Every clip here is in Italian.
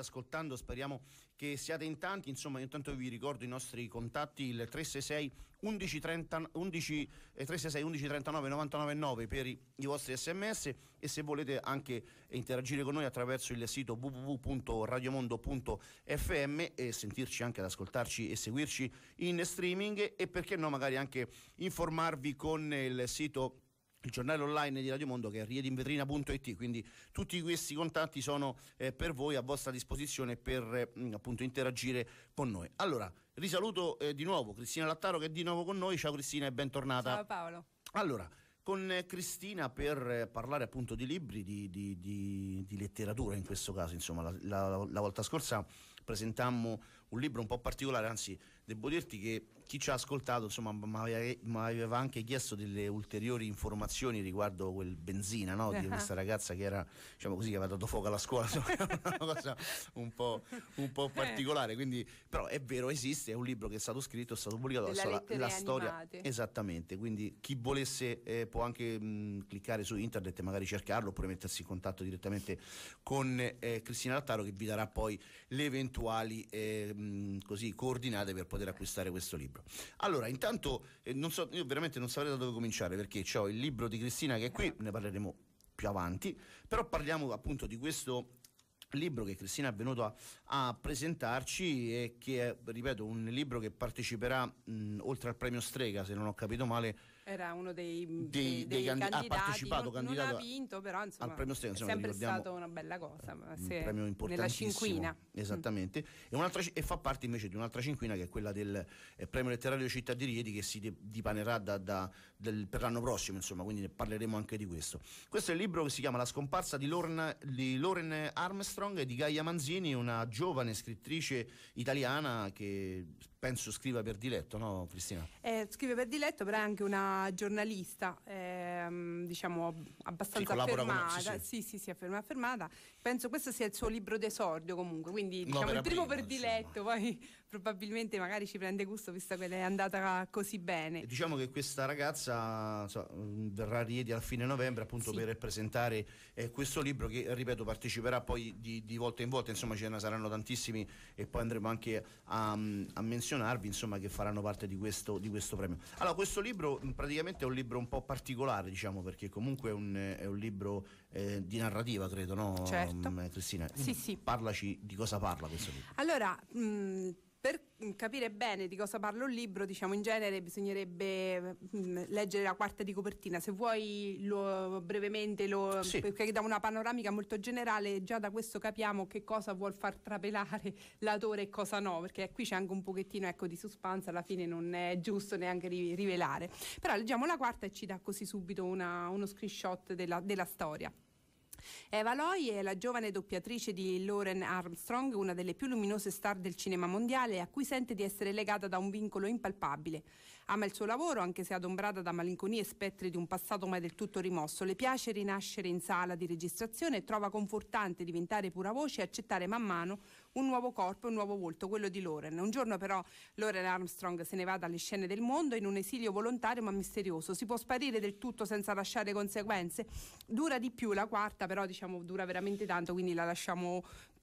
ascoltando, speriamo che siate in tanti. Insomma, io intanto vi ricordo i nostri contatti: il 366 1130 11, 366 1139 999 per i, i, vostri sms. E se volete anche interagire con noi attraverso il sito www.radiomondo.fm e sentirci anche ad ascoltarci e seguirci in streaming. E perché no, magari anche informarvi con il sito il giornale online di Radio Mondo che è riedinvetrina.it, quindi tutti questi contatti sono eh, per voi a vostra disposizione per eh, appunto interagire con noi. Allora, risaluto eh, di nuovo Cristina Lattaro che è di nuovo con noi, ciao Cristina e bentornata. Ciao Paolo. Allora, con eh, Cristina per eh, parlare appunto di libri, di, di, di, di letteratura in questo caso, insomma la, la, la volta scorsa presentammo un libro un po' particolare, anzi devo dirti che chi ci ha ascoltato insomma mi aveva anche chiesto delle ulteriori informazioni riguardo quel benzina no? di questa ah. ragazza che era diciamo così che aveva dato fuoco alla scuola insomma, una cosa un po', un po eh. particolare quindi però è vero esiste è un libro che è stato scritto è stato pubblicato la, la, la storia animate. esattamente quindi chi volesse eh, può anche mh, cliccare su internet e magari cercarlo oppure mettersi in contatto direttamente con eh, Cristina Lattaro che vi darà poi le eventuali eh, così, coordinate per poter acquistare questo libro. Allora, intanto, eh, so, io veramente non saprei da dove cominciare perché ho il libro di Cristina che è qui, ne parleremo più avanti, però parliamo appunto di questo libro che Cristina è venuta a, presentarci e che è, ripeto, un libro che parteciperà mh, oltre al premio Strega, se non ho capito male, era uno dei, dei, mm, dei, dei candid- candidati, ha partecipato, non, candidato non ha vinto, però insomma, al premio Stenson, è sempre stata una bella cosa, un premio importantissimo, nella cinquina. Mm. Esattamente, mm. e, e, fa parte invece di un'altra cinquina che è quella del eh, premio letterario Città di Rieti che si dipanerà da, da, del, per l'anno prossimo, insomma, quindi ne parleremo anche di questo. Questo è il libro che si chiama La scomparsa di Lauren, di Lauren Armstrong e di Gaia Manzini, una giovane scrittrice italiana che penso scriva per diletto, no Cristina? Eh, scrive per diletto, però è anche una giornalista, ehm, diciamo, abbastanza affermata. Con... Sì, sì, sì, sì afferma, affermata. Penso questo sia il suo libro d'esordio comunque, quindi diciamo, il primo prima, per diletto, poi probabilmente magari ci prende gusto visto che è andata così bene. diciamo che questa ragazza so, verrà a Riedi a fine novembre appunto sì. per presentare eh, questo libro che ripeto parteciperà poi di, di, volta in volta, insomma ce ne saranno tantissimi e poi andremo anche a, a menzionarvi insomma che faranno parte di questo, di questo, premio. Allora questo libro praticamente è un libro un po' particolare diciamo perché comunque è un, è un libro eh, di narrativa, credo, no? Certo. Um, Cristina, sì, sì. parlaci di cosa parla questo libro. Allora, mh, mm, per capire bene di cosa parla un libro, diciamo in genere bisognerebbe mh, mm, leggere la quarta di copertina. Se vuoi lo, brevemente lo, sì. perché da una panoramica molto generale, già da questo capiamo che cosa vuol far trapelare l'autore e cosa no, perché qui c'è anche un pochettino ecco, di suspense, alla fine non è giusto neanche rivelare. Però leggiamo la quarta e ci dà così subito una, uno screenshot della, della storia. Eva Loy è la giovane doppiatrice di Lauren Armstrong, una delle più luminose star del cinema mondiale, a cui sente di essere legata da un vincolo impalpabile. Ama il suo lavoro, anche se adombrata da malinconie e spettri di un passato mai del tutto rimosso. Le piace rinascere in sala di registrazione e trova confortante diventare pura voce e accettare man mano un nuovo corpo, un nuovo volto, quello di Loren. Un giorno però Loren Armstrong se ne va dalle scene del mondo in un esilio volontario ma misterioso. Si può sparire del tutto senza lasciare conseguenze? Dura di più la quarta, però diciamo dura veramente tanto, quindi la lasciamo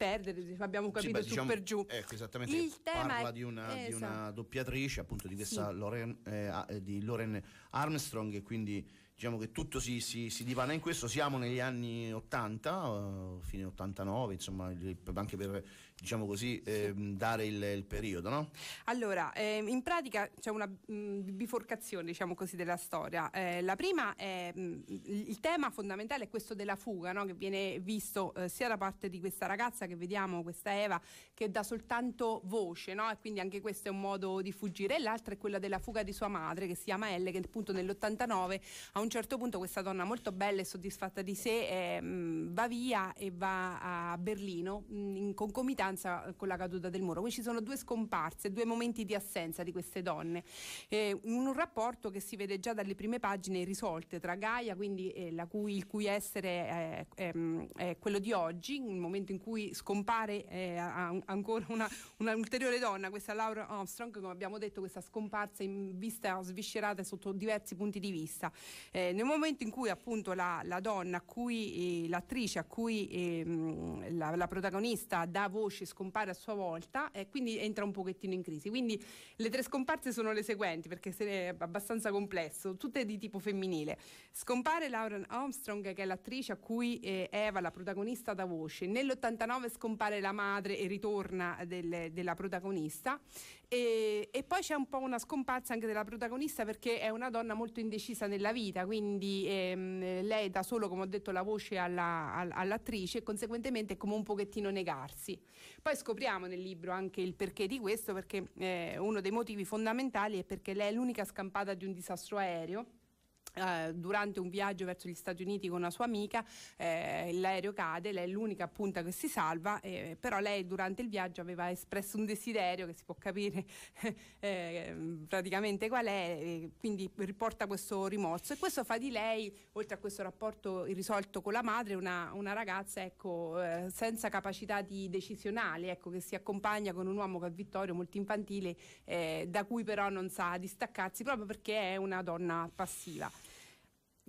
perdere, abbiamo capito sì, diciamo, per giù. Ecco, esattamente. Il tema è... di, una, esatto. di una, esatto. doppiatrice, appunto di questa sì. Lauren, eh, di Lauren Armstrong e quindi diciamo che tutto si, si, si, divana in questo, siamo negli anni 80, eh, fine 89, insomma, anche per diciamo così, eh, dare il, il, periodo. No? Allora, eh, in pratica c'è una mh, mm, biforcazione diciamo così, della storia. Eh, la prima è mh, mm, il tema fondamentale è questo della fuga, no? che viene visto eh, sia da parte di questa ragazza che che vediamo, questa Eva che dà soltanto voce, no? E quindi anche questo è un modo di fuggire. E l'altra è quella della fuga di sua madre, che si chiama Elle, che appunto nell'89 a un certo punto questa donna molto bella e soddisfatta di sé eh, mh, va via e va a Berlino mh, in concomitanza con la caduta del muro. Quindi ci sono due scomparse, due momenti di assenza di queste donne. Eh, un rapporto che si vede già dalle prime pagine risolte tra Gaia, quindi eh, cui, il cui essere eh, è, è, è quello di oggi, il momento in cui scompare eh, ancora una, una, ulteriore donna, questa Laura Armstrong, come abbiamo detto, questa scomparsa in vista sviscerata sotto diversi punti di vista. Eh, nel momento in cui appunto la, la donna, a cui, eh, l'attrice a cui ehm, la, la, protagonista dà voce scompare a sua volta, e eh, quindi entra un pochettino in crisi. Quindi le tre scomparse sono le seguenti, perché se ne è abbastanza complesso, tutte di tipo femminile. Scompare Laura Armstrong, che è l'attrice a cui eh, Eva, la protagonista, dà voce. Nell'89 19 scompare la madre e ritorna del, della protagonista e, e, poi c'è un po' una scomparsa anche della protagonista perché è una donna molto indecisa nella vita, quindi ehm, lei dà solo, come ho detto, la voce alla, all'attrice e conseguentemente è come un pochettino negarsi. Poi scopriamo nel libro anche il perché di questo perché eh, uno dei motivi fondamentali è perché lei è l'unica scampata di un disastro aereo Uh, durante un viaggio verso gli Stati Uniti con una sua amica, eh, l'aereo cade, lei è l'unica appunto che si salva, eh, però lei durante il viaggio aveva espresso un desiderio che si può capire eh, praticamente qual è, quindi riporta questo rimorso e questo fa di lei, oltre a questo rapporto irrisolto con la madre, una, una ragazza ecco, eh, senza capacità di decisionale, ecco, che si accompagna con un uomo che è Vittorio, molto infantile, eh, da cui però non sa distaccarsi proprio perché è una donna passiva.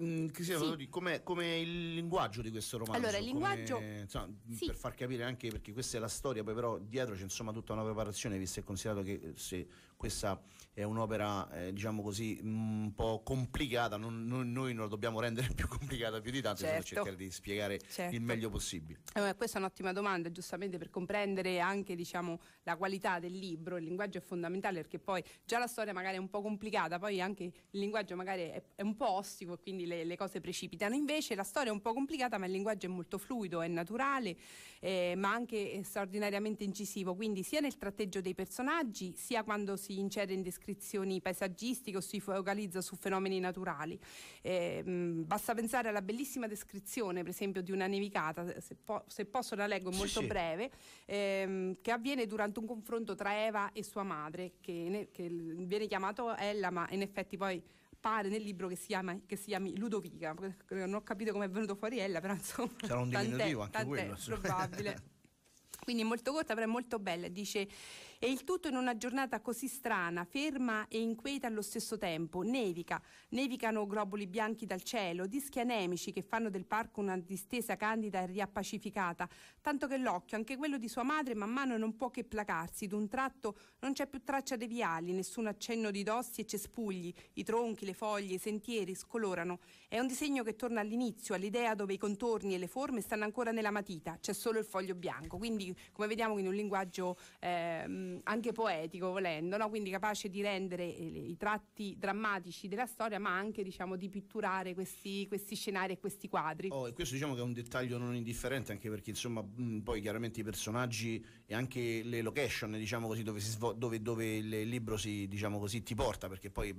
Mm, sì. come, come, il linguaggio di questo romanzo? Allora, il linguaggio. Come, insomma, mm, sì. Per far capire anche perché questa è la storia, poi però dietro c'è insomma tutta una preparazione, visto e considerato che se questa è un'opera eh, diciamo così mm, un po' complicata, non, non, noi non la dobbiamo rendere più complicata più di tanto, certo. cercare di spiegare certo. il meglio possibile. Eh, questa è un'ottima domanda, giustamente per comprendere anche diciamo, la qualità del libro, il linguaggio è fondamentale perché poi già la storia magari è un po' complicata, poi anche il linguaggio magari è, è un po' ostico e quindi le, le, cose precipitano, invece la storia è un po' complicata ma il linguaggio è molto fluido, è naturale, eh, ma anche straordinariamente incisivo, quindi sia nel tratteggio dei personaggi sia quando si si incede in descrizioni paesaggistiche o si focalizza su fenomeni naturali. Eh, mh, basta pensare alla bellissima descrizione, per esempio, di una nevicata, se, po- se posso la leggo, è molto sì, breve, ehm, che avviene durante un confronto tra Eva e sua madre, che, ne- che viene chiamato Ella, ma in effetti poi pare nel libro che si, chiama, che si chiami Ludovica. Non ho capito come è venuto fuori Ella, però insomma. Sarà un diminutivo anche quello. Probabile. Quindi è molto corta, però è molto bella. Dice: e il tutto in una giornata così strana, ferma e inquieta allo stesso tempo. Nevica, nevicano globuli bianchi dal cielo, dischi anemici che fanno del parco una distesa candida e riappacificata, tanto che l'occhio, anche quello di sua madre, man mano non può che placarsi. D'un tratto non c'è più traccia dei viali, nessun accenno di dossi e cespugli, i tronchi, le foglie, i sentieri scolorano. È un disegno che torna all'inizio, all'idea dove i contorni e le forme stanno ancora nella matita, c'è solo il foglio bianco. Quindi, come vediamo, in un linguaggio... Eh, anche poetico volendo, no? quindi capace di rendere eh, i tratti drammatici della storia ma anche diciamo, di pitturare questi, questi, scenari e questi quadri. Oh, e questo diciamo che è un dettaglio non indifferente anche perché insomma mh, poi chiaramente i personaggi e anche le location diciamo così, dove, si, dove, dove il libro si, diciamo così, ti porta perché poi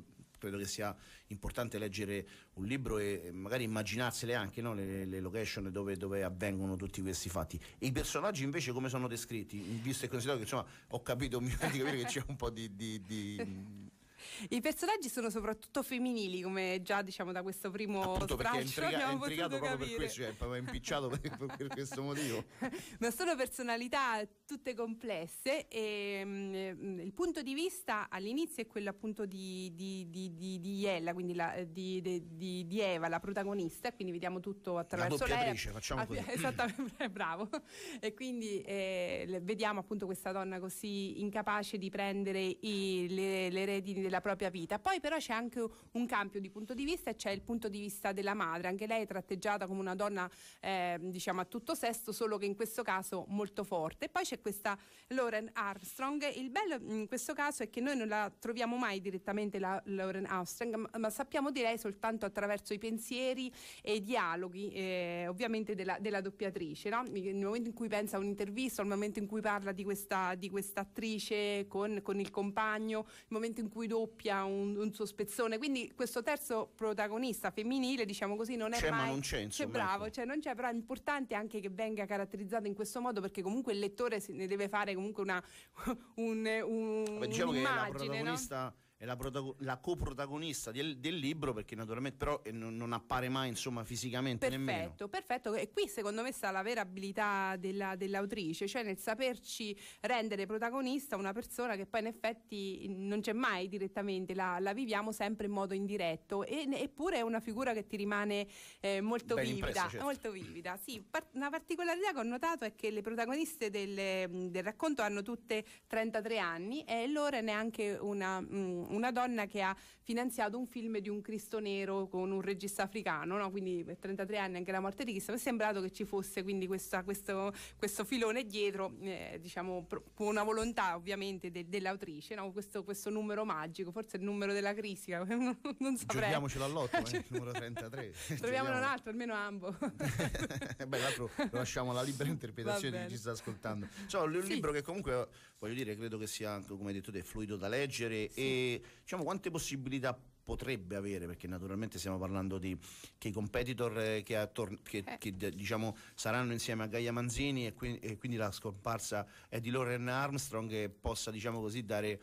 credo che sia importante leggere un libro e magari immaginarsele anche no? le, le, location dove, dove, avvengono tutti questi fatti. i personaggi invece come sono descritti? Visto e considerato che insomma ho capito, mi di capire che c'è un po' di, di, di i personaggi sono soprattutto femminili, come già diciamo da questo primo Appunto, straccio intriga- abbiamo potuto proprio capire. Per questo, cioè, impicciato per, per, questo motivo. Ma sono personalità tutte complesse e mh, mm, il punto di vista all'inizio è quello appunto di, di, di, di, di Iella, quindi la, eh, di, di, Eva, la protagonista, quindi vediamo tutto attraverso la lei. facciamo a, ah, così. Esattamente, bravo. E quindi eh, vediamo appunto questa donna così incapace di prendere i, le, le redini della propria vita. Poi però c'è anche un cambio di punto di vista e c'è il punto di vista della madre, anche lei è tratteggiata come una donna eh, diciamo a tutto sesto, solo che in questo caso molto forte. poi c'è questa Lauren Armstrong, il bello in questo caso è che noi non la troviamo mai direttamente la Lauren Armstrong, ma sappiamo di lei soltanto attraverso i pensieri e i dialoghi eh, ovviamente della, della doppiatrice, no? nel momento in cui pensa a un'intervista, al momento in cui parla di questa, di questa attrice con, con il compagno, il momento in cui doppia doppia un, un, suo spezzone. Quindi questo terzo protagonista femminile, diciamo così, non è c'è, mai... ma non c'è, insomma. C'è bravo, ecco. cioè non c'è, però è importante anche che venga caratterizzato in questo modo perché comunque il lettore se ne deve fare comunque una un, un, Beh, diciamo che la protagonista no? è la, protago- la coprotagonista del, del, libro perché naturalmente però eh, non, non appare mai insomma fisicamente perfetto, nemmeno. Perfetto, e qui secondo me sta la vera abilità della, dell'autrice, cioè nel saperci rendere protagonista una persona che poi in effetti non c'è mai direttamente, la, la viviamo sempre in modo indiretto e, eppure è una figura che ti rimane eh, molto ben vivida. Impresso, certo. Molto vivida, sì. Par- una particolarità che ho notato è che le protagoniste del, del racconto hanno tutte 33 anni e loro è neanche una... Mm, una donna che ha finanziato un film di un Cristo nero con un regista africano, no? quindi per 33 anni anche la morte di Cristo, mi è sembrato che ci fosse quindi questa, questo, questo, filone dietro, eh, diciamo, con una volontà ovviamente de, dell'autrice, no? questo, questo, numero magico, forse il numero della crisi, non, non saprei. Giochiamocelo all'otto, eh, il numero 33. Troviamolo un altro, almeno ambo. Beh, l'altro lo lasciamo alla libera interpretazione di chi ci sta ascoltando. Cioè, un sì. libro che comunque, voglio dire, credo che sia anche, come hai detto te, fluido da leggere sì. e diciamo quante possibilità possibilità potrebbe avere, perché naturalmente stiamo parlando di che i competitor eh, che, attor- che, eh. che diciamo, saranno insieme a Gaia Manzini e, qui- e, quindi la scomparsa è di Lauren Armstrong che possa diciamo così dare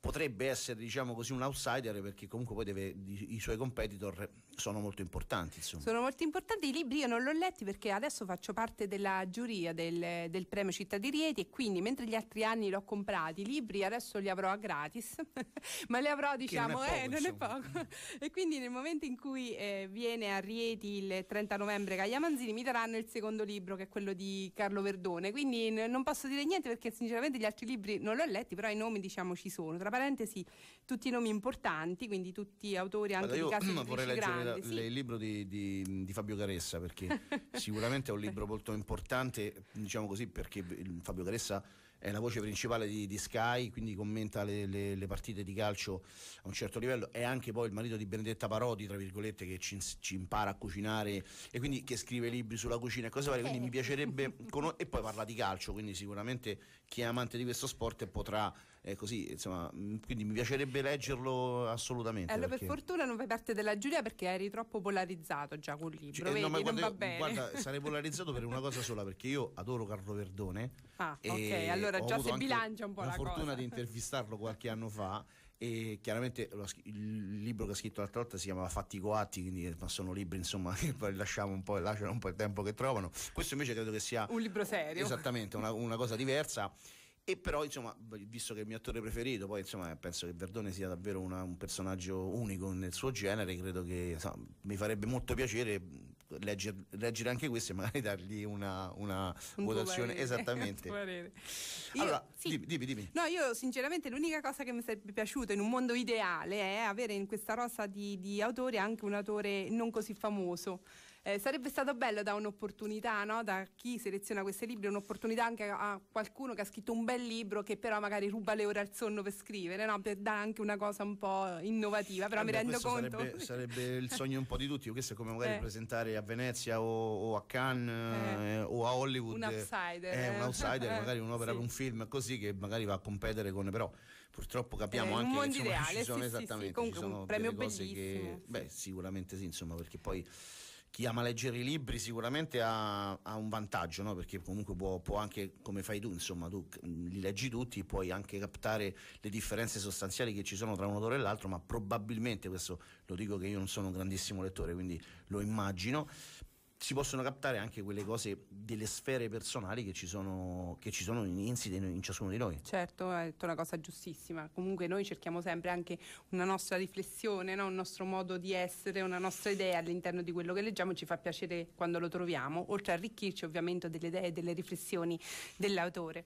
potrebbe essere diciamo così un outsider perché comunque poi deve, i suoi competitor sono molto importanti. Insomma. Sono molto importanti. I libri io non li ho letti perché adesso faccio parte della giuria del, del, premio Città di Rieti e quindi mentre gli altri anni li ho comprati, i libri adesso li avrò a gratis, ma li avrò diciamo, non è diciamo, poco. Eh, non è poco. e quindi nel momento in cui eh, viene a Rieti il 30 novembre Gaia mi daranno il secondo libro che è quello di Carlo Verdone. Quindi n- non posso dire niente perché sinceramente gli altri libri non li ho letti, però i nomi diciamo ci sono. Tra parentesi tutti i nomi importanti, quindi tutti autori anche Guarda, di case di grandi leggere grande, la, sì. il libro di, di, di, Fabio Caressa perché sicuramente è un libro molto importante, diciamo così, perché Fabio Caressa è la voce principale di, di Sky, quindi commenta le, le, le, partite di calcio a un certo livello, è anche poi il marito di Benedetta Parodi, tra virgolette, che ci, ci impara a cucinare e quindi che scrive libri sulla cucina e cose varie, quindi mi eh. piacerebbe... Con... e poi parla di calcio, quindi sicuramente chi è amante di questo sport potrà eh, così, insomma, mm, quindi mi piacerebbe leggerlo assolutamente. Allora perché... per fortuna non fai parte della Giulia perché eri troppo polarizzato già col libro, cioè, eh, vedi, no, ma guarda, va bene. Guarda, sarei polarizzato per una cosa sola, perché io adoro Carlo Verdone. Ah, ok, allora già si bilancia un po' la cosa. Ho avuto la fortuna di intervistarlo qualche anno fa e chiaramente il libro che ha scritto l'altra volta si chiamava Fatti Coatti quindi eh, sono libri insomma che poi lasciamo un po', e lasciano un po' il tempo che trovano questo invece credo che sia un libro serio esattamente una, una cosa diversa e però, insomma, visto che è il mio attore preferito, poi insomma, penso che Verdone sia davvero una, un personaggio unico nel suo genere, credo che sa, mi farebbe molto piacere legger, leggere anche questo e magari dargli una, una un votazione. Esattamente. io, allora, sì. dimmi, dimmi, No, io sinceramente l'unica cosa che mi sarebbe piaciuto in un mondo ideale è avere in questa rosa di, di autori anche un autore non così famoso eh, sarebbe stato bello da un'opportunità, no? da chi seleziona questi libri, un'opportunità anche a qualcuno che ha scritto un bel libro che però magari ruba le ore al sonno per scrivere, no? per dare anche una cosa un po' innovativa, però eh mi beh, rendo conto. Sarebbe, sarebbe il sogno un po' di tutti, questo è come magari eh. presentare a Venezia o, o a Cannes eh. Eh, o a Hollywood. Un outsider. Eh, un outsider, magari un'opera, sì. un film così che magari va a competere con... però purtroppo capiamo anche che insomma, ideale, ci sono sì, esattamente sì, sì. Comunque, ci sono un premio bellissimo. che... Beh, sicuramente sì, insomma, perché poi chi ama leggere i libri sicuramente ha, ha un vantaggio, no? perché comunque può, può, anche, come fai tu, insomma, tu mm, li leggi tutti, puoi anche captare le differenze sostanziali che ci sono tra un autore e l'altro, ma probabilmente, questo lo dico che io non sono un grandissimo lettore, quindi lo immagino, si possono captare anche quelle cose delle sfere personali che ci sono, che ci sono in, in ciascuno di noi. Certo, hai detto una cosa giustissima. Comunque noi cerchiamo sempre anche una nostra riflessione, no? un nostro modo di essere, una nostra idea all'interno di quello che leggiamo, ci fa piacere quando lo troviamo, oltre a arricchirci ovviamente delle idee e delle riflessioni dell'autore.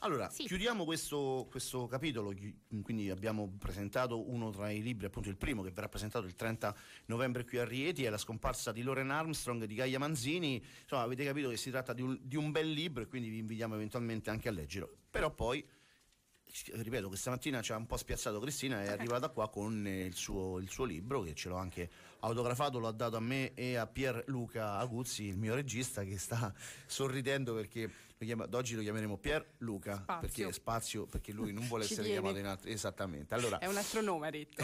Allora, sì. chiudiamo questo, questo, capitolo, quindi abbiamo presentato uno tra i libri, appunto il primo che verrà presentato il 30 novembre qui a Rieti, è la scomparsa di Lauren Armstrong di Gaia Maria Manzini. Insomma, avete capito che si tratta di un, di un bel libro e quindi vi invitiamo eventualmente anche a leggerlo. Però poi ripeto, questa mattina ci ha un po' spiazzato Cristina, è arrivata qua con eh, il suo, il suo, libro che ce l'ho anche autografato, lo ha dato a me e a Pierluca Aguzzi, il mio regista, che sta sorridendo perché lo chiama, oggi lo chiameremo Pierluca, spazio. perché spazio, perché lui non vuole essere viene. chiamato in altro... Esattamente. Allora, è un altro nome, ha detto.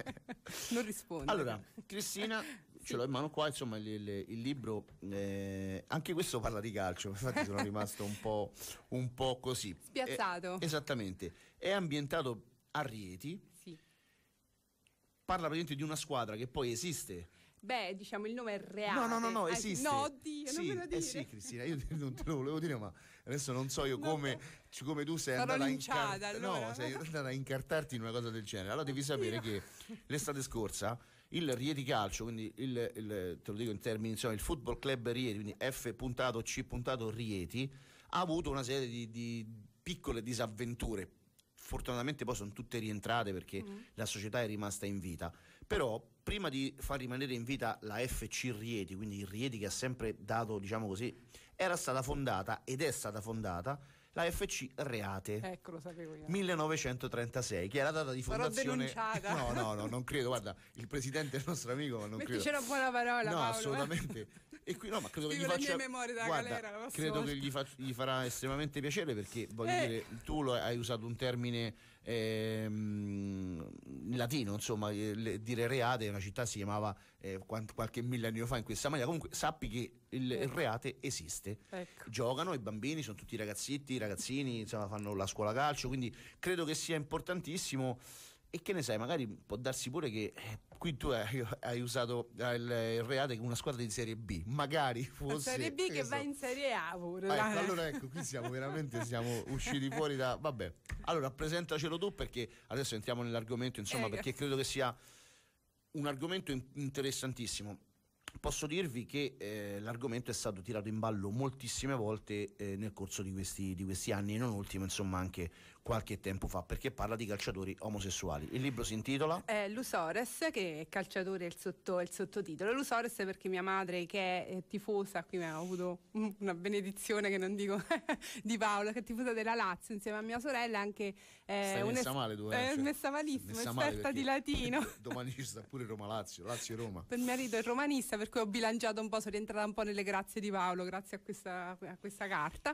non risponde. Allora, Cristina ce l'ho in mano qua, insomma il, il, il libro, eh, anche questo parla di calcio, infatti sono rimasto un po', un po così. Spiazzato. Eh, esattamente, è ambientato a Rieti, sì. parla praticamente di una squadra che poi esiste. Beh, diciamo il nome è reale. No, no, no, no esiste. no, oddio, sì, non me lo eh, dire. Eh sì, Cristina, io non te lo volevo dire, ma adesso non so io come, come tu sei andata, linciata, allora. no, sei andata a incartarti in una cosa del genere. Allora devi sapere oddio. che l'estate scorsa il Rieti Calcio, quindi il, il, te lo dico in termini, insomma, il Football Club Rieti, quindi F puntato C puntato Rieti, ha avuto una serie di, di piccole disavventure. Fortunatamente poi sono tutte rientrate perché mm. la società è rimasta in vita. Però prima di far rimanere in vita la FC Rieti, quindi il Rieti che ha sempre dato, diciamo così, era stata fondata ed è stata fondata la FC Reate. Ecco, lo sapevo io. 1936, che è la data di fondazione. Sarò denunciata. No, no, no, non credo, guarda, il presidente è il nostro amico, ma non Mettici credo. C'era buona parola, No, Paolo, eh. assolutamente. Eh? E qui no, ma credo Scrivo che gli faccia... memorie della Guarda, galera. Credo volta. che gli, fa... gli, farà estremamente piacere perché voglio eh. dire, tu hai usato un termine ehm, latino, insomma, eh, le, dire Reate una città si chiamava eh, qualche millennio fa in questa maniera. Comunque sappi che il, il eh. Reate esiste. Ecco. Giocano i bambini, sono tutti ragazzetti, ragazzini, insomma, fanno la scuola calcio, quindi credo che sia importantissimo e che ne sai, magari può darsi pure che eh, qui tu hai, hai usato il, il, reale con una squadra di Serie B, magari fosse... serie B che so. va in Serie A pure. Eh, allora ecco, qui siamo veramente siamo usciti fuori da... Vabbè, allora presentacelo tu perché adesso entriamo nell'argomento, insomma, ecco. perché credo che sia un argomento interessantissimo. Posso dirvi che eh, l'argomento è stato tirato in ballo moltissime volte eh, nel corso di questi, di questi anni e non ultimo insomma anche qualche tempo fa perché parla di calciatori omosessuali. Il libro si intitola? Eh, Lusores, che è calciatore il, sotto, il sottotitolo. Lusores perché mia madre che è tifosa, qui ha avuto una benedizione che non dico di Paolo, che è tifosa della Lazio insieme a mia sorella anche... Eh, Stai messa un'es- male tu, eh, eh? Cioè, messa malissimo, messa esperta di latino. Domani ci sta pure Roma-Lazio, Lazio-Roma. Per marito è romanista per cui ho bilanciato un po', sono rientrata un po' nelle grazie di Paolo grazie a questa, a questa carta.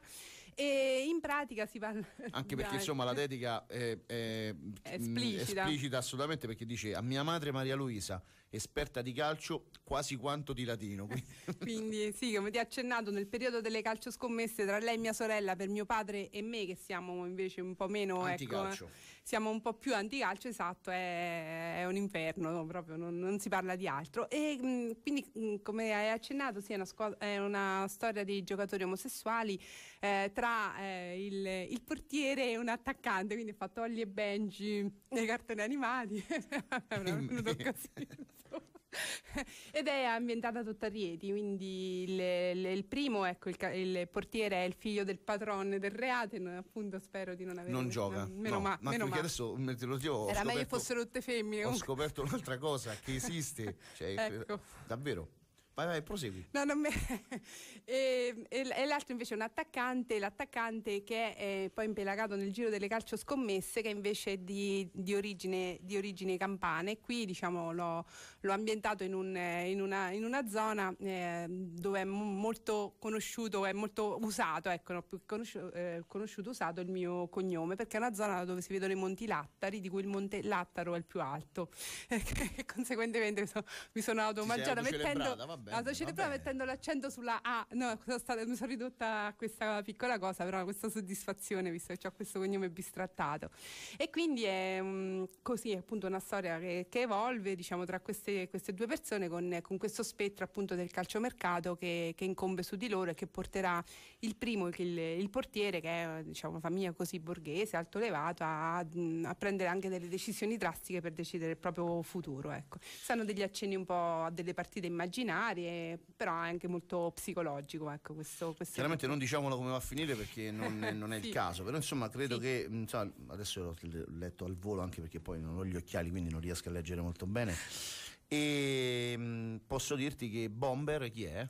E in pratica si parla... Anche perché insomma la dedica è, è mm, esplicita. esplicita assolutamente perché dice a mia madre Maria Luisa, esperta di calcio quasi quanto di latino. Quindi, quindi sì, come ti ho accennato, nel periodo delle calcio scommesse tra lei e mia sorella, per mio padre e me che siamo invece un po' meno... Anticalcio. Ecco, eh, siamo un po' più anticalcio, esatto, è, è un inferno, proprio non, non, si parla di altro. E mh, mm, quindi, mh, mm, come hai accennato, sì, è, una, scu- è una storia di giocatori omosessuali eh, tra eh, il, il, portiere e un attaccante, quindi fatto Togli e Benji nei cartoni animati. è una, un'occasione. ed è ambientata tutta a Rieti, quindi il, il, il primo, ecco, il, il, portiere è il figlio del padrone del reate, appunto spero di non avere... Non gioca, meno no, ma, meno ma. adesso te Era meglio fossero tutte femmine. Ho scoperto un'altra cosa che esiste, cioè, ecco. davvero. Vai, vai, prosegui. No, me... e, e, e, l'altro invece è un attaccante, l'attaccante che è poi impelagato nel giro delle calcio scommesse, che invece è di, di, origine, di origine, campane. Qui diciamo, l'ho, l'ho, ambientato in, un, in, una, in una, zona eh, dove è m- molto conosciuto, è molto usato, ecco, no, più conosciuto, eh, conosciuto, usato il mio cognome, perché è una zona dove si vedono i Monti Lattari, di cui il Monte Lattaro è il più alto. E conseguentemente so, mi sono automaggiata mettendo... Vabbè bene. La sto proprio mettendo l'accento sulla A. No, stata, mi sono ridotta a questa piccola cosa, però questa soddisfazione, visto che ho questo cognome bistrattato. E quindi è um, così, appunto, una storia che, che evolve, diciamo, tra queste, queste due persone con, con, questo spettro appunto del calciomercato che, che incombe su di loro e che porterà il primo, il, il portiere, che è diciamo, una famiglia così borghese, altolevata, a, a prendere anche delle decisioni drastiche per decidere il proprio futuro. Ecco. Stanno degli accenni un po' a delle partite immaginarie varie, però è anche molto psicologico. Ecco, questo, questo Chiaramente è... non diciamolo come va a finire perché non, non è sì. il caso, però insomma credo sì. che, insomma, adesso l'ho letto al volo anche perché poi non ho gli occhiali quindi non riesco a leggere molto bene, e ehm, posso dirti che Bomber chi è?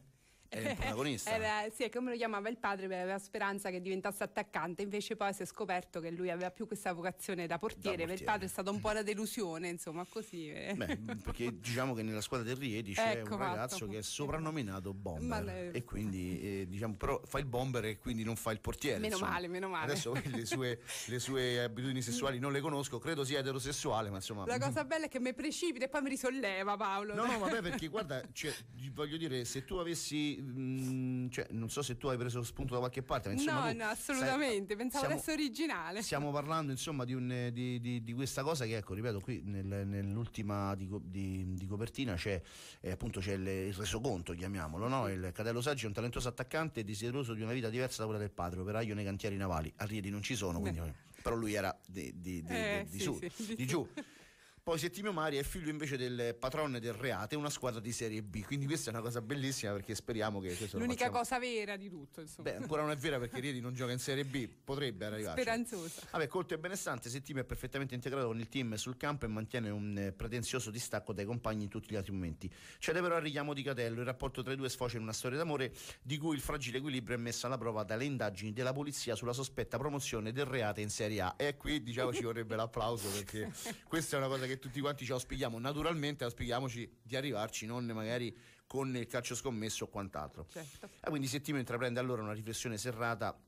Era il protagonista. Era, sì, è come lo chiamava il padre, perché aveva speranza che diventasse attaccante, invece poi si è scoperto che lui aveva più questa vocazione da portiere, per il padre è stata un po' la delusione, insomma, così. Eh. Beh, perché diciamo che nella squadra del Riedi c'è ecco, un ragazzo fatto. che è soprannominato Bomber le... e quindi eh, diciamo, però fa il bomber e quindi non fa il portiere. Meno insomma. male, meno male. Adesso le sue, le sue, abitudini sessuali non le conosco, credo sia eterosessuale, ma insomma. La cosa bella è che mi precipita e poi mi risolleva Paolo. No, no, vabbè, perché guarda, cioè, voglio dire, se tu avessi Mm, cioè, non so se tu hai preso spunto da qualche parte. Ma insomma, no, no, assolutamente, sai, pensavo siamo, adesso originale. Stiamo parlando insomma di, un, di, di, di questa cosa che, ecco, ripeto, qui nel, nell'ultima di, copertina c'è eh, appunto c'è il, il resoconto, chiamiamolo, no? il Cadello Saggi è un talentuoso attaccante desideroso di una vita diversa da quella del padre, operaio nei cantieri navali. A Riedi non ci sono, quindi, però lui era di, di, di, eh, di sì, su, sì, di giù. Poi Settimio Mari è figlio invece del patrone del Reate, una squadra di Serie B. Quindi questa è una cosa bellissima perché speriamo che questo L'unica cosa vera di tutto, insomma. Beh, ancora non è vera perché Riedi non gioca in Serie B, potrebbe arrivare. Speranzosa. Vabbè, colto e benestante, Settimio è perfettamente integrato con il team sul campo e mantiene un eh, pretenzioso distacco dai compagni in tutti gli altri momenti. Cede però al richiamo di Catello, il rapporto tra i due sfocia in una storia d'amore di cui il fragile equilibrio è messo alla prova dalle indagini della polizia sulla sospetta promozione del Reate in Serie A. E qui diciamo ci vorrebbe l'applauso perché questa è una cosa che tutti quanti ci auspichiamo, naturalmente auspichiamoci di arrivarci, non magari con il calcio scommesso o quant'altro. Certo. Eh, quindi se Timo intraprende allora una riflessione serrata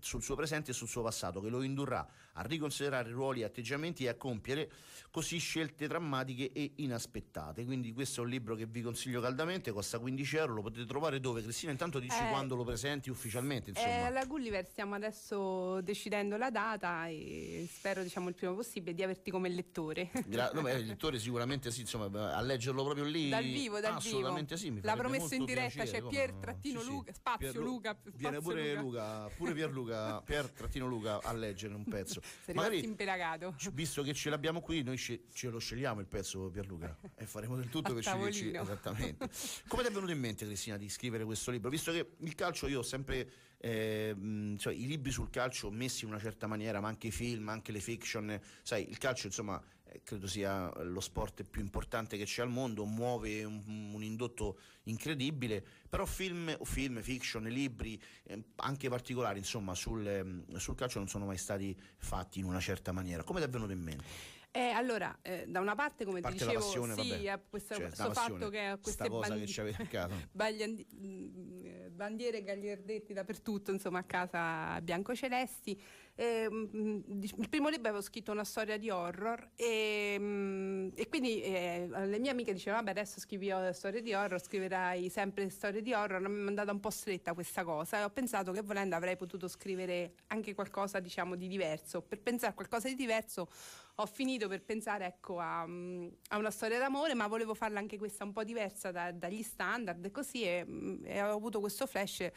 sul suo presente e sul suo passato, che lo indurrà a riconsiderare ruoli e atteggiamenti e a compiere così scelte drammatiche e inaspettate. Quindi questo è un libro che vi consiglio caldamente, costa 15 euro, lo potete trovare dove? Cristina intanto dici eh, quando lo presenti ufficialmente. Eh, alla Gulliver stiamo adesso decidendo la data e spero diciamo il prima possibile di averti come lettore. Gra- no, beh, il lettore sicuramente sì, insomma a leggerlo proprio lì. Dal vivo, dal assolutamente vivo. sì. La promessa in diretta, c'è cioè Pier, trattino sì, Luca, spazio Pier, Luca. Spazio viene pure Luca, Luca pure Pierluca. Luca, per trattino Luca a leggere un pezzo. Magari, impelagato. Visto che ce l'abbiamo qui, noi ce, ce lo scegliamo il pezzo Luca e faremo del tutto per sceglierci esattamente. Come ti è venuto in mente Cristina di scrivere questo libro? Visto che il calcio io ho sempre eh, insomma, cioè, i libri sul calcio messi in una certa maniera, ma anche i film, anche le fiction, sai, il calcio insomma eh, credo sia lo sport più importante che c'è al mondo, muove un, un indotto incredibile, però film film, fiction, libri eh, anche particolari insomma sul, ehm, sul calcio non sono mai stati fatti in una certa maniera. Come ti è venuto in mente? Eh, allora, eh, da una parte, come parte ti dicevo, passione, sì, vabbè, questa, cioè, questo fatto che a queste mm, eh, bandiere gagliardetti dappertutto, insomma, a casa biancocelesti. E, mm, mm, il primo libro avevo scritto una storia di horror e, mm, e quindi eh, le mie amiche dicevano vabbè adesso scrivi storie di horror, scriverai sempre storie di horror, mi è andata un po' stretta questa cosa e ho pensato che volendo avrei potuto scrivere anche qualcosa diciamo di diverso. Per pensare a qualcosa di diverso ho finito per pensare ecco, a, a, una storia d'amore, ma volevo farla anche questa un po' diversa da, dagli standard così, e così e, ho avuto questo flash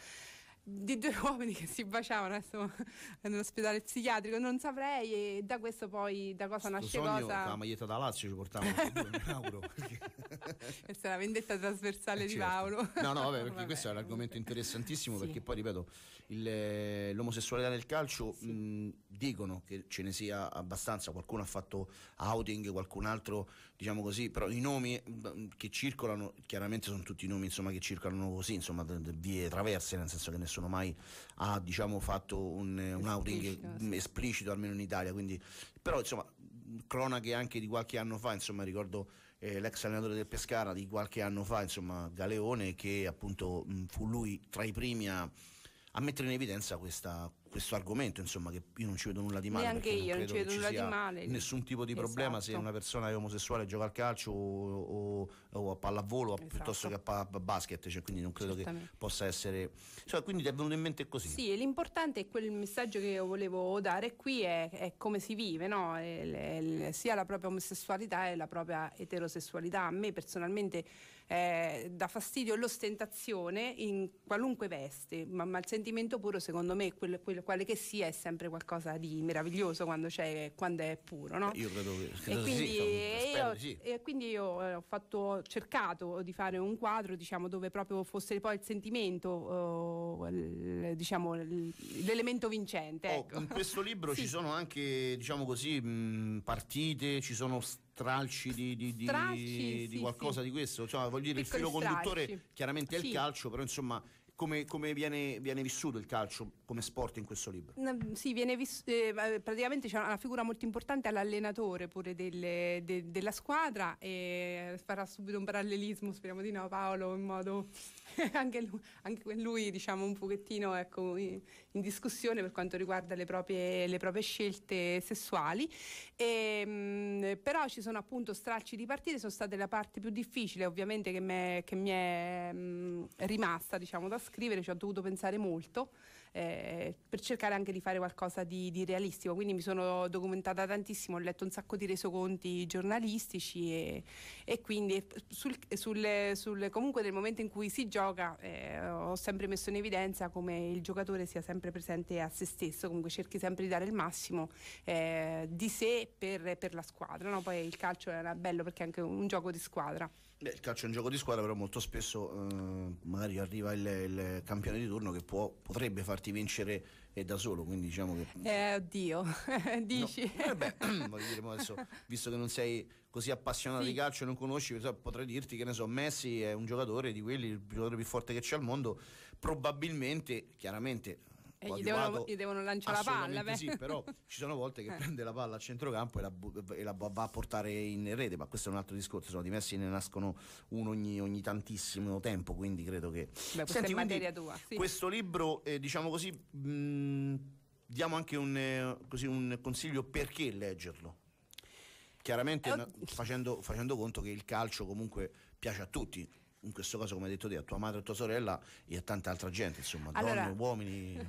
di due uomini che si baciavano adesso nell'ospedale psichiatrico, non saprei e da questo poi da cosa nasce cosa. La maglietta da Lazio ci portava mi auguro. Questa è la vendetta trasversale eh, di certo. Paolo. No, no, vabbè, perché vabbè, questo è un argomento interessantissimo sì. perché poi, ripeto, il, eh, l'omosessualità nel calcio sì. mh, dicono che ce ne sia abbastanza, qualcuno ha fatto outing, qualcun altro, diciamo così, però i nomi che circolano, chiaramente sono tutti nomi insomma, che circolano così, insomma, vie traverse, nel senso che nessuno mai ha diciamo, fatto un, un outing sì. esplicito, almeno in Italia, quindi, però insomma, cronache anche di qualche anno fa, insomma, ricordo eh, l'ex allenatore del Pescara di qualche anno fa, insomma Galeone, che appunto mh, fu lui tra i primi a, a mettere in evidenza questa questo argomento, insomma, che io non ci vedo nulla di male. Neanche io non, ci vedo nulla di male. Nessun tipo di esatto. problema se esatto. una persona è omosessuale gioca al calcio o, o, o a pallavolo esatto. piuttosto che a, a basket, cioè, quindi non credo che possa essere... Cioè, quindi ti è venuto in mente così. Sì, e l'importante è quel messaggio che io volevo dare qui è, è come si vive, no? è, è, sia la propria omosessualità e la propria eterosessualità. A me personalmente eh, dà fastidio l'ostentazione in qualunque veste, ma, ma il sentimento puro secondo me, quel, quel, quale che sia, è sempre qualcosa di meraviglioso quando, quando è puro. No? Io credo che credo e quindi, sì, io, sì. e quindi io eh, ho, fatto, cercato di fare un quadro diciamo, dove proprio fosse poi il sentimento, oh, l, diciamo, l, l'elemento vincente. Oh, ecco. Oh, in questo libro sì. ci sono anche diciamo così, mh, partite, ci sono stati tralci di, di, di, tralci, di sì, qualcosa sì. di questo, cioè, voglio dire Piccoli il filo conduttore tralci. chiaramente è sì. il calcio, però insomma come, come viene, viene, vissuto il calcio come sport in questo libro? Mm, sì, viene vis- eh, eh, praticamente c'è una figura molto importante all'allenatore pure delle, de, della squadra e farà subito un parallelismo, speriamo di no Paolo, in modo anche, lui, anche lui, diciamo un pochettino ecco, in, discussione per quanto riguarda le proprie, le proprie scelte sessuali. E, ehm, mh, però ci sono appunto stralci di partite, sono state la parte più difficile ovviamente che, me, che mi è mh, mm, rimasta diciamo, da scrivere, ci ho dovuto pensare molto eh, per cercare anche di fare qualcosa di, di, realistico. Quindi mi sono documentata tantissimo, ho letto un sacco di resoconti giornalistici e, e quindi sul, sul, sul, comunque nel momento in cui si gioca eh, ho sempre messo in evidenza come il giocatore sia sempre presente a se stesso, comunque cerchi sempre di dare il massimo eh, di sé per, per la squadra. No? Poi il calcio era bello perché è anche un gioco di squadra. Beh, il calcio è un gioco di squadra, però molto spesso eh, magari arriva il, il, campione di turno che può, potrebbe farti vincere e eh, da solo, quindi diciamo che... Eh, oddio, dici... No. Eh beh, voglio adesso, visto che non sei così appassionato sì. di calcio e non conosci, potrei dirti che ne so, Messi è un giocatore di quelli, il giocatore più forte che c'è al mondo, probabilmente, chiaramente e gli devono, gli devono, lanciare la palla. Beh. Sì, però ci sono volte che eh. prende la palla a centrocampo e la, e la, va a portare in rete, ma questo è un altro discorso. Sono diversi, ne nascono uno ogni, ogni tantissimo tempo, quindi credo che... Beh, Senti, materia tua. Sì. Questo libro, eh, diciamo così, mh, mm, diamo anche un, eh, così, un consiglio perché leggerlo chiaramente eh, facendo, facendo, conto che il calcio comunque piace a tutti in questo caso come hai detto te, a tua madre e a tua sorella e a tanta altra gente, insomma, allora... donne, uomini.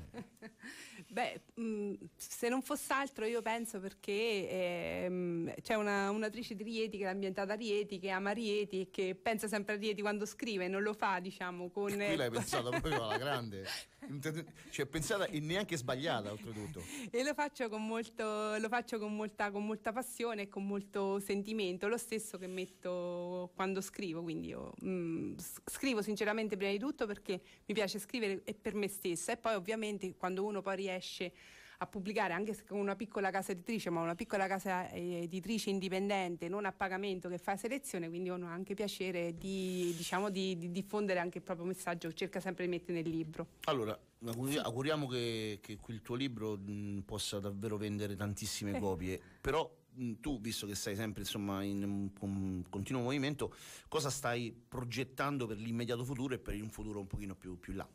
Beh, mh, mm, se non fosse altro io penso perché eh, c'è una, un'attrice di Rieti che è ambientata a Rieti, che ama Rieti e che pensa sempre a Rieti quando scrive, non lo fa diciamo con... Qui l'hai pensata proprio alla grande, cioè pensata e neanche sbagliata oltretutto. E lo faccio, con, molto, lo faccio con, molta, con molta passione e con molto sentimento, lo stesso che metto quando scrivo, quindi io mh, mm, scrivo sinceramente prima di tutto perché mi piace scrivere e per me stessa e poi ovviamente quando uno poi riesce riesce a pubblicare anche con una piccola casa editrice, ma una piccola casa eh, editrice indipendente, non a pagamento che fa selezione, quindi ho anche piacere di, diciamo, di, di diffondere anche il proprio messaggio, cerca sempre di mettere nel libro. Allora, auguriamo che, che il tuo libro mh, possa davvero vendere tantissime eh. copie, però mh, tu, visto che sei sempre insomma, in un continuo movimento, cosa stai progettando per l'immediato futuro e per un futuro un pochino più, più là?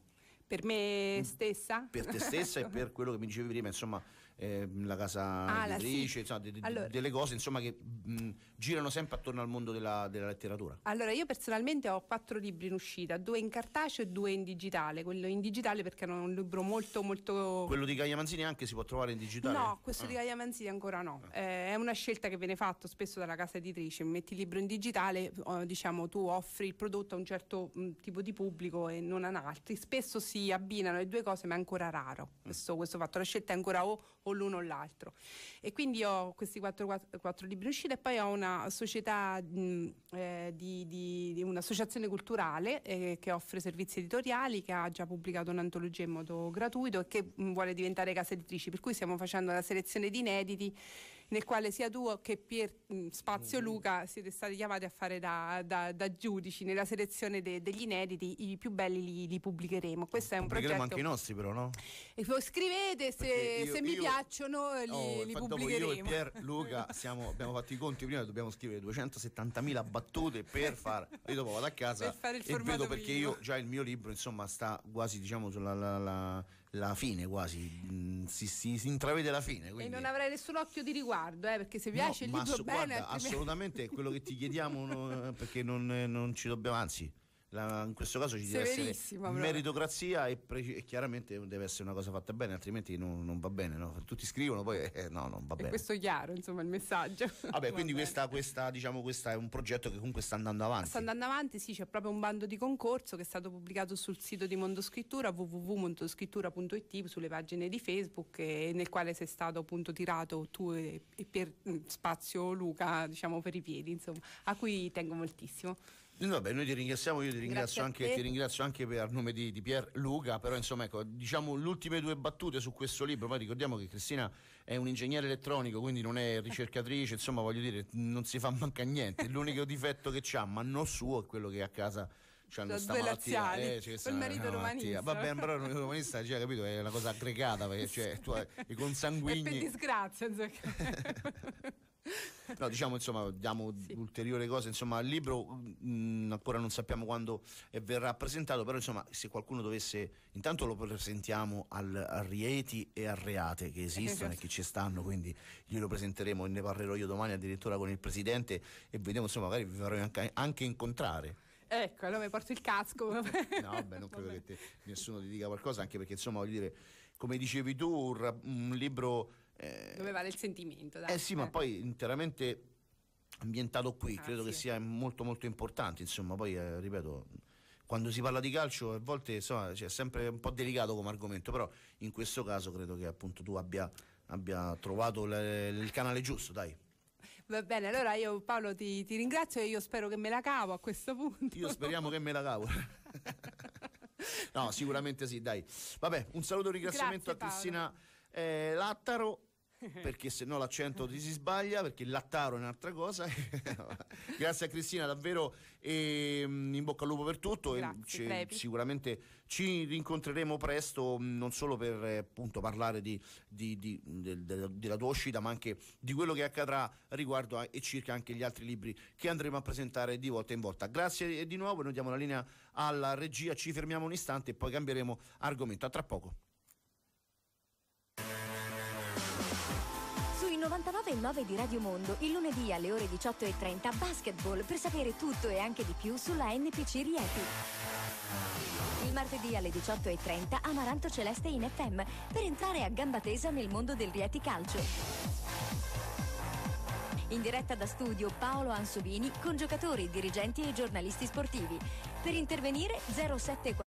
Per me mm. stessa? Per te stessa e per quello che mi dicevi prima, insomma, eh, la casa ah, editrice, sì. de, de, allora, delle cose insomma, che mh, girano sempre attorno al mondo della, della, letteratura. Allora, io personalmente ho quattro libri in uscita, due in cartaceo e due in digitale. Quello in digitale perché è un libro molto molto... Quello di Gaia Manzini anche si può trovare in digitale? No, questo ah. di Gaia Manzini ancora no. Ah. Eh, è una scelta che viene fatta spesso dalla casa editrice, metti il libro in digitale, diciamo tu offri il prodotto a un certo mh, tipo di pubblico e non ad altri. Spesso si abbinano le due cose ma è ancora raro mm. questo, questo fatto, la scelta è ancora o, o o l'uno o l'altro. E quindi ho questi quattro, quattro, quattro libri usciti e poi ho una società, mh, eh, di, di, di, un'associazione culturale eh, che offre servizi editoriali, che ha già pubblicato un'antologia in modo gratuito e che mh, vuole diventare casa editrice, per cui stiamo facendo una selezione di inediti nel quale sia tu che Pier mm, Spazio mm-hmm. Luca siete stati chiamati a fare da, da, da giudici nella selezione de, degli inediti, i più belli li, li pubblicheremo. Questo è un progetto. pubblicheremo anche i nostri però, no? E scrivete se, io, se io, mi io, piacciono li, oh, li pubblicheremo. Io e Pier Luca siamo, abbiamo fatto i conti prima, dobbiamo scrivere 270.000 battute per far... Io dopo vado a casa e vedo perché prima. io già il mio libro insomma sta quasi diciamo sulla... La, la, la fine quasi, mm, si, si, si intravede la fine. Quindi... E non avrai nessun occhio di riguardo, eh, perché se piace no, il libro ass- bene... Guarda, altrimenti... assolutamente è quello che ti chiediamo, no, eh, perché non, eh, non, ci dobbiamo, anzi la, in questo caso ci deve essere meritocrazia e, pre- e, chiaramente deve essere una cosa fatta bene, altrimenti non, non va bene. No? Tutti scrivono, poi eh, no, non va e bene. Questo è chiaro, insomma, il messaggio. Vabbè, quindi questa, questa, diciamo, questa è un progetto che comunque sta andando avanti. Sta andando avanti, sì, c'è proprio un bando di concorso che è stato pubblicato sul sito di Mondoscrittura, www.mondoscrittura.it, sulle pagine di Facebook, eh, nel quale sei stato appunto tirato tu e, e per eh, spazio Luca, diciamo, per i piedi, insomma, a cui tengo moltissimo. Vabbè, noi ti ringraziamo, io ti ringrazio, anche, ti ringrazio anche, per nome di, di Luca, però insomma ecco, diciamo le ultime due battute su questo libro, poi ricordiamo che Cristina è un ingegnere elettronico, quindi non è ricercatrice, insomma voglio dire, non si fa manca niente, l'unico difetto che ha, ma non suo, è quello che a casa c'hanno sta malattia eh, c'è il marito romanista vabbè però il marito romanista già cioè, capito è una cosa aggregata perché cioè, tu hai, i consanguigni e per disgrazia no, diciamo insomma, diamo sì. ulteriori cose. Insomma, il libro mh, mm, ancora non sappiamo quando eh, verrà presentato, però insomma, se qualcuno dovesse, intanto lo presentiamo al, a Rieti e al Reate che esistono e che ci stanno, quindi glielo presenteremo e ne parlerò io domani addirittura con il presidente e vediamo, insomma, magari vi farò anche, anche incontrare. Ecco, allora mi porto il casco. no, beh, non credo vabbè. che te, nessuno ti dica qualcosa, anche perché, insomma, voglio dire, come dicevi tu, un, un libro eh, Dove vale il sentimento? Dai. Eh sì, ma eh. poi interamente ambientato qui, ah, credo sì. che sia molto molto importante, insomma, poi eh, ripeto, quando si parla di calcio a volte insomma, cioè, è sempre un po' delicato come argomento, però in questo caso credo che appunto tu abbia, abbia trovato le, il canale giusto, dai. Va bene, allora io Paolo ti, ti ringrazio e io spero che me la cavo a questo punto. Io speriamo che me la cavo. no, sicuramente sì, dai. Vabbè, un saluto e ringraziamento Grazie, a Cristina eh, Lattaro perché se no l'accento ti si sbaglia, perché il lattaro è un'altra cosa. Grazie a Cristina davvero e ehm, in bocca al lupo per tutto Grazie, ci, sicuramente ci rincontreremo presto mm, non solo per eh, appunto, parlare di, di, di, della tua uscita ma anche di quello che accadrà riguardo a, e circa anche gli altri libri che andremo a presentare di volta in volta. Grazie eh, di nuovo, noi diamo la linea alla regia, ci fermiamo un istante e poi cambieremo argomento. A tra poco. 99.9 di Radio Mondo, il lunedì alle ore 18.30 Basketball per sapere tutto e anche di più sulla NPC Rieti. Il martedì alle 18.30 Amaranto Celeste in FM per entrare a gamba tesa nel mondo del Rieti Calcio. In diretta da studio Paolo Ansovini con giocatori, dirigenti e giornalisti sportivi. Per intervenire 074